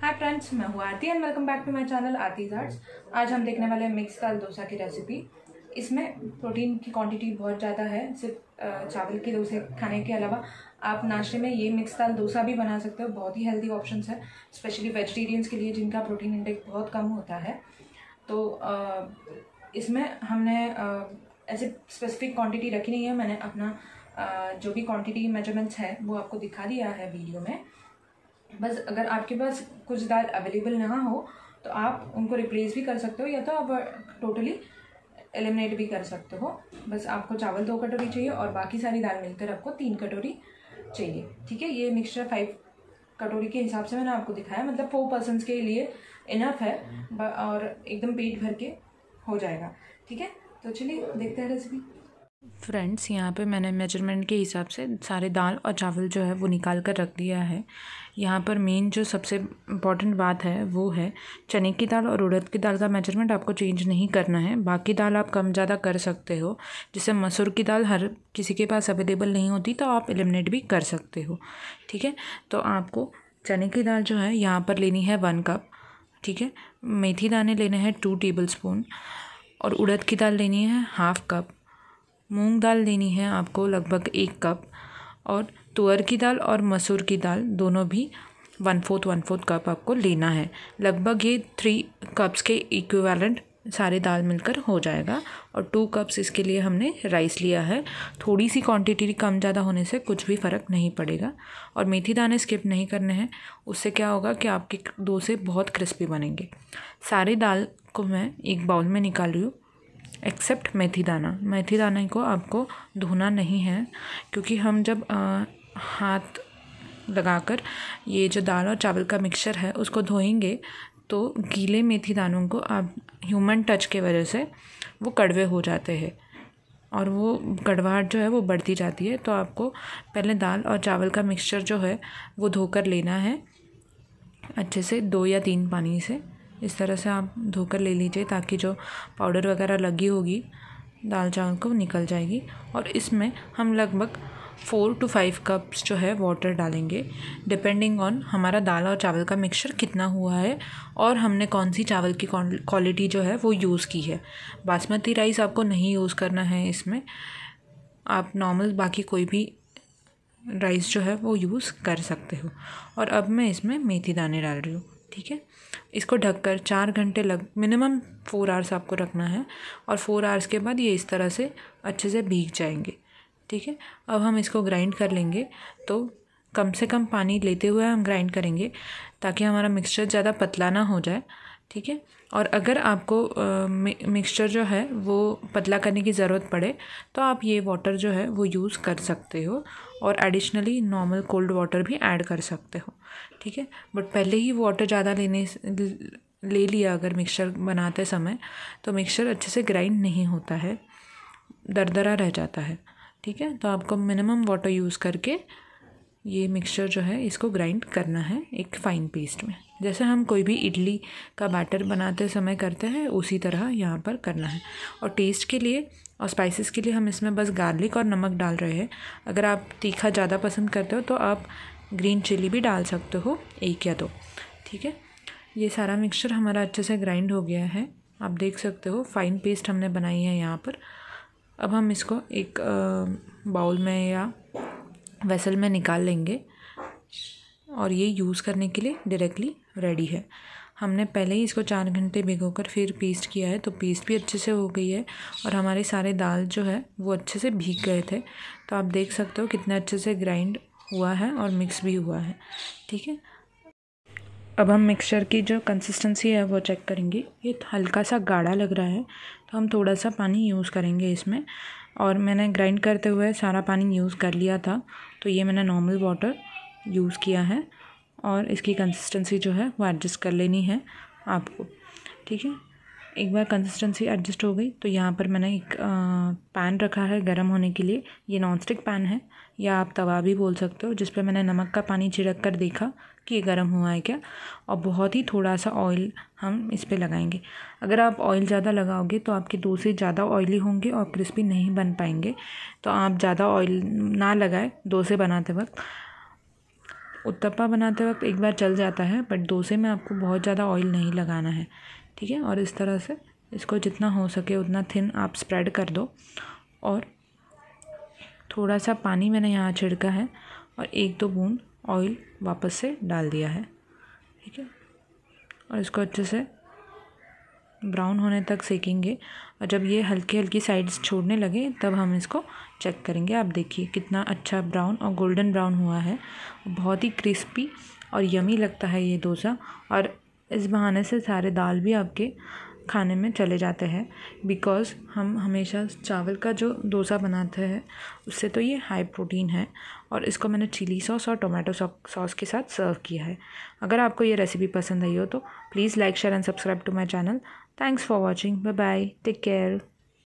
हाय friends मैं हूँ Aarti and welcome back to my channel Aarti arts आज हम देखने वाले हैं मिक्स दाल डोसा की रेसिपी इसमें प्रोटीन की क्वांटिटी बहुत ज़्यादा है सिर्फ चावल के डोसे खाने के अलावा आप नाश्ते में ये मिक्स दाल डोसा भी बना सकते हो बहुत ही हेल्दी ऑप्शन है स्पेशली वेजिटेरियंस के लिए जिनका प्रोटीन इंटेक बहुत कम होता है तो इसमें हमने ऐसे स्पेसिफिक क्वान्टिटी रखी नहीं है मैंने अपना जो भी क्वान्टिटी मेजरमेंट्स है वो आपको दिखा दिया है वीडियो में बस अगर आपके पास कुछ दाल अवेलेबल ना हो तो आप उनको रिप्लेस भी कर सकते हो या तो आप टोटली एलिमिनेट भी कर सकते हो बस आपको चावल दो कटोरी चाहिए और बाकी सारी दाल मिलकर आपको तीन कटोरी चाहिए ठीक है ये मिक्सचर फाइव कटोरी के हिसाब से मैंने आपको दिखाया मतलब फोर पर्सनस के लिए इनफ है और एकदम पेट भर के हो जाएगा ठीक है तो चलिए देखते हैं रेसिपी फ्रेंड्स यहाँ पे मैंने मेजरमेंट के हिसाब से सारे दाल और चावल जो है वो निकाल कर रख दिया है यहाँ पर मेन जो सबसे इम्पॉर्टेंट बात है वो है चने की दाल और उड़द की दाल का मेजरमेंट आपको चेंज नहीं करना है बाकी दाल आप कम ज़्यादा कर सकते हो जैसे मसूर की दाल हर किसी के पास अवेलेबल नहीं होती तो आप एलिमिनेट भी कर सकते हो ठीक है तो आपको चने की दाल जो है यहाँ पर लेनी है वन कप ठीक है मेथी दाने लेने हैं टू टेबल स्पून और उड़द की दाल लेनी है हाफ कप मूंग दाल लेनी है आपको लगभग एक कप और तुअर की दाल और मसूर की दाल दोनों भी one fourth one fourth cup आपको लेना है लगभग ये थ्री कप्स के इक्विवेलेंट सारे दाल मिलकर हो जाएगा और टू कप्स इसके लिए हमने राइस लिया है थोड़ी सी क्वांटिटी कम ज़्यादा होने से कुछ भी फ़र्क नहीं पड़ेगा और मेथी दाने स्किप नहीं करने हैं उससे क्या होगा कि आपके डोसे बहुत क्रिस्पी बनेंगे सारे दाल को मैं एक बाउल में निकाल रही हूँ एक्सेप्ट मेथी दाना मेथी दाने को आपको धोना नहीं है क्योंकि हम जब हाथ लगाकर ये जो दाल और चावल का मिक्सचर है उसको धोएंगे तो गीले मेथी दानों को आप ह्यूमन टच के वजह से वो कड़वे हो जाते हैं और वो कड़वाहट जो है वो बढ़ती जाती है तो आपको पहले दाल और चावल का मिक्सचर जो है वो धोकर लेना है अच्छे से दो या तीन पानी से इस तरह से आप धोकर ले लीजिए ताकि जो पाउडर वगैरह लगी होगी दाल चावल को निकल जाएगी और इसमें हम लगभग फोर टू फाइव कप्स जो है वाटर डालेंगे डिपेंडिंग ऑन हमारा दाल और चावल का मिक्सचर कितना हुआ है और हमने कौन सी चावल की क्वालिटी जो है वो यूज़ की है बासमती राइस आपको नहीं यूज़ करना है इसमें आप नॉर्मल बाकी कोई भी राइस जो है वो यूज़ कर सकते हो और अब मैं इसमें मेथी दाने डाल रही हूँ ठीक है इसको ढककर चार घंटे लग मिनिमम फोर आवर्स आपको रखना है और फोर आवर्स के बाद ये इस तरह से अच्छे से भीग जाएंगे ठीक है अब हम इसको ग्राइंड कर लेंगे तो कम से कम पानी लेते हुए हम ग्राइंड करेंगे ताकि हमारा मिक्सचर ज़्यादा पतला ना हो जाए ठीक है और अगर आपको मिक्सचर जो है वो पतला करने की ज़रूरत पड़े तो आप ये वाटर जो है वो यूज़ कर सकते हो और एडिशनली नॉर्मल कोल्ड वाटर भी ऐड कर सकते हो ठीक है बट पहले ही वाटर ज़्यादा लेने ले लिया अगर मिक्सचर बनाते समय तो मिक्सचर अच्छे से ग्राइंड नहीं होता है दरदरा रह जाता है ठीक है तो आपको मिनिमम वाटर यूज़ करके ये मिक्सचर जो है इसको ग्राइंड करना है एक फ़ाइन पेस्ट में जैसे हम कोई भी इडली का बैटर बनाते समय करते हैं उसी तरह यहाँ पर करना है और टेस्ट के लिए और स्पाइसेस के लिए हम इसमें बस गार्लिक और नमक डाल रहे हैं अगर आप तीखा ज़्यादा पसंद करते हो तो आप ग्रीन चिली भी डाल सकते हो एक या दो ठीक है ये सारा मिक्सचर हमारा अच्छे से ग्राइंड हो गया है आप देख सकते हो फाइन पेस्ट हमने बनाई है यहाँ पर अब हम इसको एक बाउल में या वेसल में निकाल लेंगे और ये यूज़ करने के लिए डायरेक्टली रेडी है हमने पहले ही इसको चार घंटे भिगोकर फिर पेस्ट किया है तो पेस्ट भी अच्छे से हो गई है और हमारे सारे दाल जो है वो अच्छे से भीग गए थे तो आप देख सकते हो कितना अच्छे से ग्राइंड हुआ है और मिक्स भी हुआ है ठीक है अब हम मिक्सचर की जो कंसिस्टेंसी है वो चेक करेंगे ये हल्का सा गाढ़ा लग रहा है तो हम थोड़ा सा पानी यूज़ करेंगे इसमें और मैंने ग्राइंड करते हुए सारा पानी यूज़ कर लिया था तो ये मैंने नॉर्मल वाटर यूज़ किया है और इसकी कंसिस्टेंसी जो है वो एडजस्ट कर लेनी है आपको ठीक है एक बार कंसिस्टेंसी एडजस्ट हो गई तो यहाँ पर मैंने एक पैन रखा है गर्म होने के लिए ये नॉन स्टिक पैन है या आप तवा भी बोल सकते हो जिस पर मैंने नमक का पानी छिड़क कर देखा कि ये गर्म हुआ है क्या और बहुत ही थोड़ा सा ऑयल हम इस पर लगाएंगे अगर आप ऑयल ज़्यादा लगाओगे तो आपके डोसे ज़्यादा ऑयली होंगे और क्रिस्पी नहीं बन पाएंगे तो आप ज़्यादा ऑयल ना लगाए डोसे बनाते वक्त उत्तपा बनाते वक्त एक बार चल जाता है बट डोसे में आपको बहुत ज़्यादा ऑयल नहीं लगाना है ठीक है और इस तरह से इसको जितना हो सके उतना थिन आप स्प्रेड कर दो और थोड़ा सा पानी मैंने यहाँ छिड़का है और एक दो बूंद ऑयल वापस से डाल दिया है ठीक है और इसको अच्छे से ब्राउन होने तक सेकेंगे और जब ये हल्की हल्की साइड्स छोड़ने लगे तब हम इसको चेक करेंगे आप देखिए कितना अच्छा ब्राउन और गोल्डन ब्राउन हुआ है बहुत ही क्रिस्पी और यमी लगता है ये डोसा और इस बहाने से सारे दाल भी आपके खाने में चले जाते हैं बिकॉज़ हम हमेशा चावल का जो डोसा बनाते हैं उससे तो ये हाई प्रोटीन है और इसको मैंने चिली सॉस और टोमेटो सॉस के साथ सर्व किया है अगर आपको ये रेसिपी पसंद आई हो तो please like share and subscribe to my channel thanks for watching bye bye take care